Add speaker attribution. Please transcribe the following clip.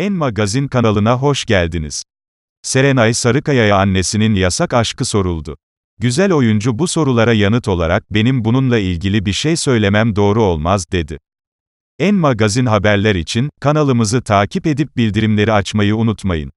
Speaker 1: En Magazin kanalına hoş geldiniz. Serenay Sarıkaya'ya annesinin yasak aşkı soruldu. Güzel oyuncu bu sorulara yanıt olarak benim bununla ilgili bir şey söylemem doğru olmaz dedi. En Magazin haberler için kanalımızı takip edip bildirimleri açmayı unutmayın.